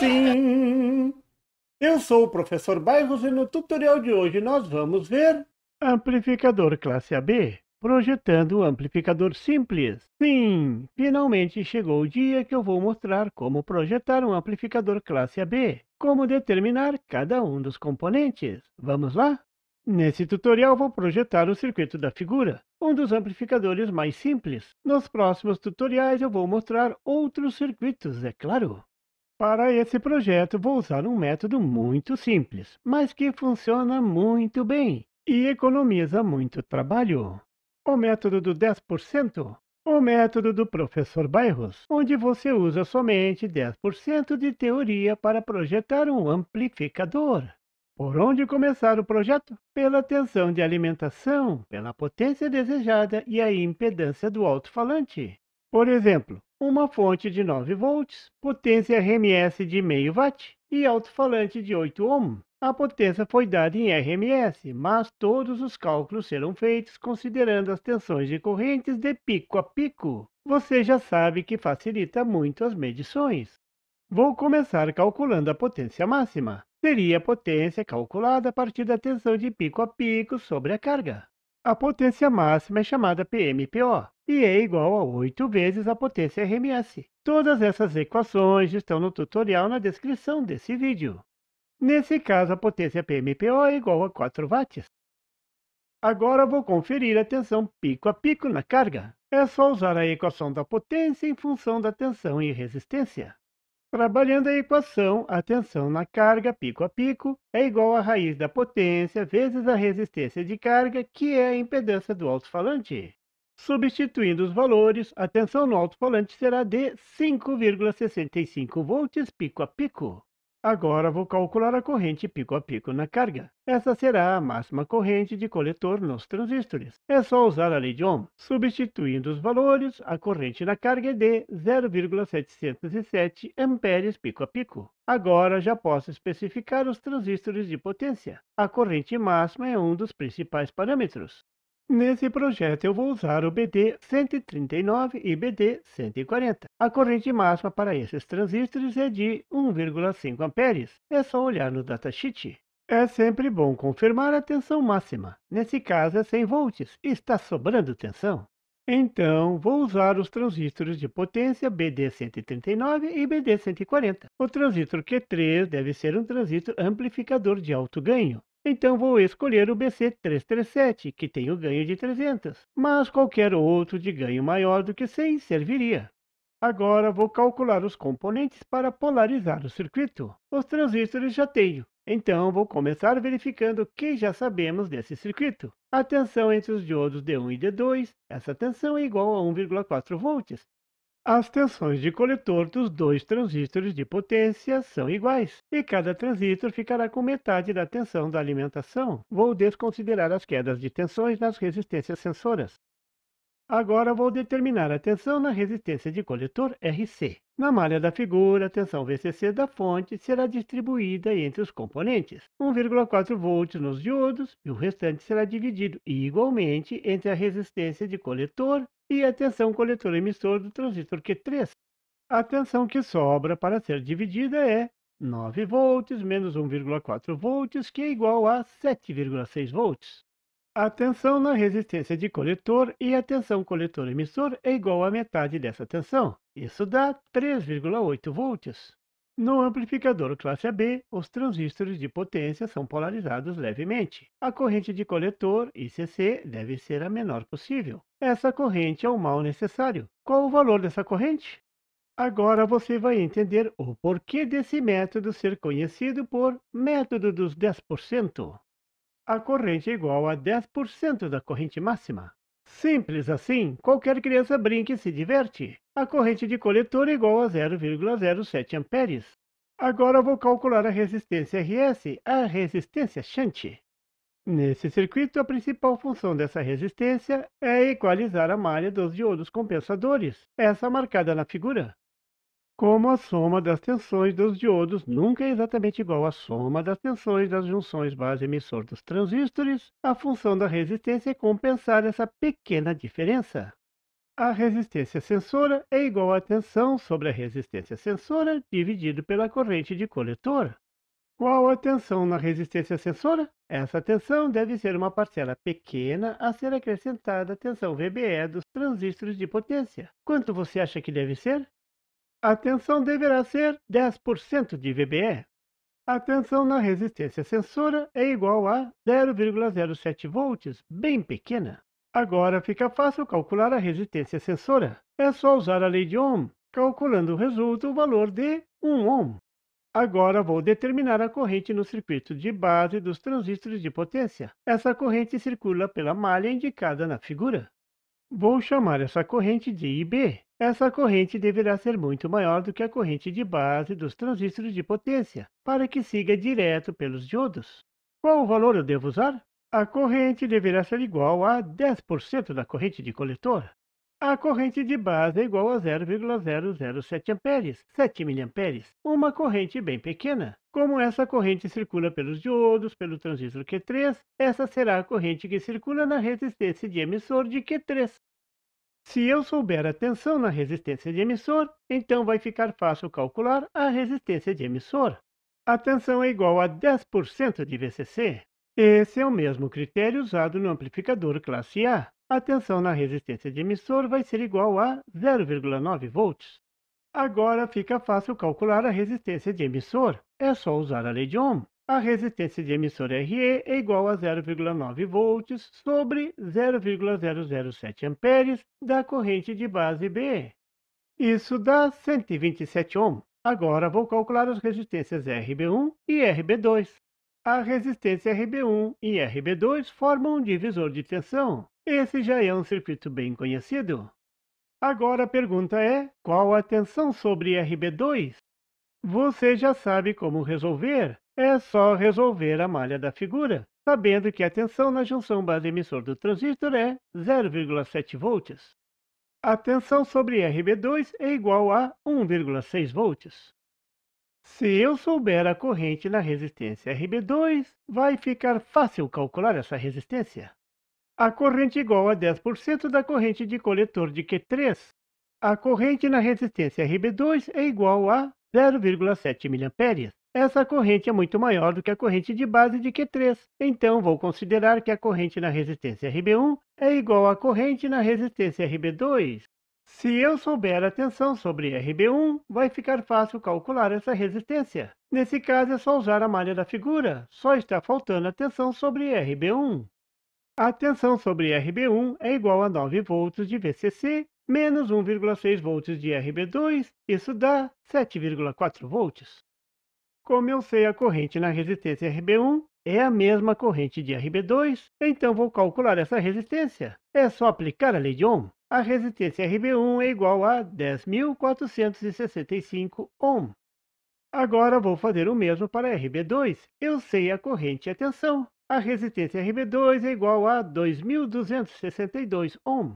sim! Eu sou o professor Bairros e no tutorial de hoje nós vamos ver amplificador classe AB projetando um amplificador simples. Sim, finalmente chegou o dia que eu vou mostrar como projetar um amplificador classe AB, como determinar cada um dos componentes. Vamos lá? Nesse tutorial vou projetar o circuito da figura, um dos amplificadores mais simples. Nos próximos tutoriais eu vou mostrar outros circuitos, é claro. Para esse projeto, vou usar um método muito simples, mas que funciona muito bem e economiza muito trabalho. O método do 10%. O método do professor Bairros, onde você usa somente 10% de teoria para projetar um amplificador. Por onde começar o projeto? Pela tensão de alimentação, pela potência desejada e a impedância do alto-falante. Por exemplo, uma fonte de 9 volts, potência RMS de meio watt e alto-falante de 8 ohm. A potência foi dada em RMS, mas todos os cálculos serão feitos considerando as tensões de correntes de pico a pico. Você já sabe que facilita muito as medições. Vou começar calculando a potência máxima. Seria a potência calculada a partir da tensão de pico a pico sobre a carga. A potência máxima é chamada PMPO e é igual a 8 vezes a potência RMS. Todas essas equações estão no tutorial na descrição desse vídeo. Nesse caso, a potência PMPO é igual a 4 watts. Agora vou conferir a tensão pico a pico na carga. É só usar a equação da potência em função da tensão e resistência. Trabalhando a equação, a tensão na carga pico a pico é igual à raiz da potência vezes a resistência de carga, que é a impedância do alto-falante. Substituindo os valores, a tensão no alto-falante será de 5,65 volts pico a pico. Agora vou calcular a corrente pico a pico na carga. Essa será a máxima corrente de coletor nos transistores. É só usar a lei de Ohm. Substituindo os valores, a corrente na carga é de 0,707 amperes pico a pico. Agora já posso especificar os transistores de potência. A corrente máxima é um dos principais parâmetros. Nesse projeto eu vou usar o BD 139 e BD 140. A corrente máxima para esses transistores é de 1,5 amperes. É só olhar no datasheet. É sempre bom confirmar a tensão máxima. Nesse caso é 100 volts, está sobrando tensão. Então, vou usar os transistores de potência BD139 e BD140. O transistor Q3 deve ser um transistor amplificador de alto ganho. Então vou escolher o BC337, que tem o ganho de 300, mas qualquer outro de ganho maior do que 100 serviria. Agora vou calcular os componentes para polarizar o circuito. Os transistores já tenho, então vou começar verificando o que já sabemos desse circuito. A tensão entre os diodos D1 e D2, essa tensão é igual a 1,4 volts, as tensões de coletor dos dois transistores de potência são iguais, e cada transistor ficará com metade da tensão da alimentação. Vou desconsiderar as quedas de tensões nas resistências sensoras. Agora vou determinar a tensão na resistência de coletor RC. Na malha da figura, a tensão VCC da fonte será distribuída entre os componentes, 1,4 V nos diodos e o restante será dividido igualmente entre a resistência de coletor e a tensão coletor-emissor do transistor Q3. A tensão que sobra para ser dividida é 9 volts menos 1,4 volts, que é igual a 7,6 volts. A tensão na resistência de coletor e a tensão coletor-emissor é igual a metade dessa tensão. Isso dá 3,8 volts. No amplificador classe AB, os transistores de potência são polarizados levemente. A corrente de coletor, ICC, deve ser a menor possível. Essa corrente é o mal necessário. Qual o valor dessa corrente? Agora você vai entender o porquê desse método ser conhecido por método dos 10% a corrente é igual a 10% da corrente máxima. Simples assim, qualquer criança brinca e se diverte. A corrente de coletor é igual a 0,07 amperes. Agora vou calcular a resistência RS, a resistência shunt. Nesse circuito, a principal função dessa resistência é equalizar a malha dos diodos compensadores, essa marcada na figura como a soma das tensões dos diodos nunca é exatamente igual à soma das tensões das junções base-emissor dos transistores, a função da resistência é compensar essa pequena diferença. A resistência sensora é igual à tensão sobre a resistência sensora dividido pela corrente de coletor. Qual a tensão na resistência sensora? Essa tensão deve ser uma parcela pequena a ser acrescentada à tensão VBE dos transistores de potência. Quanto você acha que deve ser? A tensão deverá ser 10% de VBE. A tensão na resistência sensora é igual a 0,07 volts, bem pequena. Agora fica fácil calcular a resistência sensora. É só usar a lei de Ohm. Calculando o resultado o valor de 1 ohm. Agora vou determinar a corrente no circuito de base dos transistores de potência. Essa corrente circula pela malha indicada na figura. Vou chamar essa corrente de IB. Essa corrente deverá ser muito maior do que a corrente de base dos transistores de potência, para que siga direto pelos diodos. Qual o valor eu devo usar? A corrente deverá ser igual a 10% da corrente de coletor. A corrente de base é igual a 0,007 amperes, 7 miliamperes, uma corrente bem pequena. Como essa corrente circula pelos diodos, pelo transistor Q3, essa será a corrente que circula na resistência de emissor de Q3. Se eu souber a tensão na resistência de emissor, então vai ficar fácil calcular a resistência de emissor. A tensão é igual a 10% de VCC. Esse é o mesmo critério usado no amplificador classe A. A tensão na resistência de emissor vai ser igual a 0,9 volts. Agora fica fácil calcular a resistência de emissor. É só usar a lei de Ohm. A resistência de emissor RE é igual a 0,9 volts sobre 0,007 amperes da corrente de base B. Isso dá 127 ohm. Agora vou calcular as resistências RB1 e RB2. A resistência RB1 e RB2 formam um divisor de tensão. Esse já é um circuito bem conhecido. Agora a pergunta é, qual a tensão sobre RB2? Você já sabe como resolver. É só resolver a malha da figura, sabendo que a tensão na junção base-emissor do transistor é 0,7 volts. A tensão sobre RB2 é igual a 1,6 volts. Se eu souber a corrente na resistência RB2, vai ficar fácil calcular essa resistência. A corrente igual a 10% da corrente de coletor de Q3. A corrente na resistência RB2 é igual a 0,7 mA. Essa corrente é muito maior do que a corrente de base de Q3, então vou considerar que a corrente na resistência RB1 é igual à corrente na resistência RB2. Se eu souber a tensão sobre RB1, vai ficar fácil calcular essa resistência. Nesse caso, é só usar a malha da figura, só está faltando a tensão sobre RB1. A tensão sobre RB1 é igual a 9 volts de VCC menos 1,6 volts de RB2, isso dá 7,4 volts. Como eu sei a corrente na resistência RB1 é a mesma corrente de RB2, então vou calcular essa resistência. É só aplicar a lei de Ohm a resistência RB1 é igual a 10.465 ohm. Agora vou fazer o mesmo para RB2. Eu sei a corrente e a tensão. A resistência RB2 é igual a 2.262 ohm.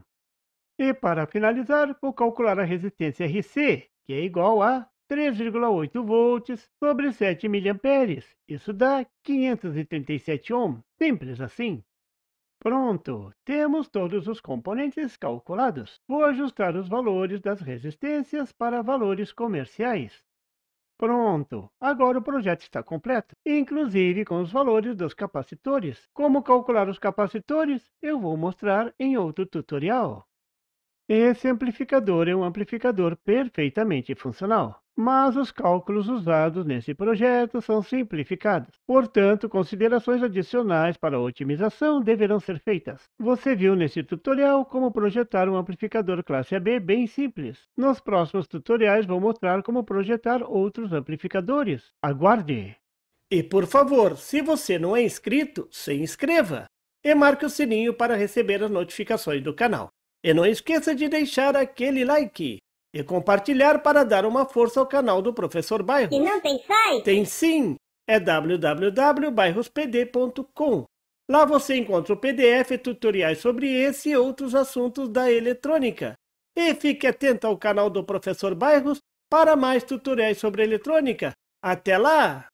E para finalizar, vou calcular a resistência RC, que é igual a 3,8 volts sobre 7 mA. Isso dá 537 ohm, simples assim. Pronto, temos todos os componentes calculados. Vou ajustar os valores das resistências para valores comerciais. Pronto, agora o projeto está completo, inclusive com os valores dos capacitores. Como calcular os capacitores, eu vou mostrar em outro tutorial. Esse amplificador é um amplificador perfeitamente funcional mas os cálculos usados nesse projeto são simplificados. Portanto, considerações adicionais para a otimização deverão ser feitas. Você viu nesse tutorial como projetar um amplificador classe AB bem simples. Nos próximos tutoriais vou mostrar como projetar outros amplificadores. Aguarde! E por favor, se você não é inscrito, se inscreva e marque o sininho para receber as notificações do canal. E não esqueça de deixar aquele like e compartilhar para dar uma força ao canal do Professor Bairros. E não tem site? Tem sim! É www.bairrospd.com. Lá você encontra o PDF e tutoriais sobre esse e outros assuntos da eletrônica. E fique atento ao canal do Professor Bairros para mais tutoriais sobre eletrônica. Até lá!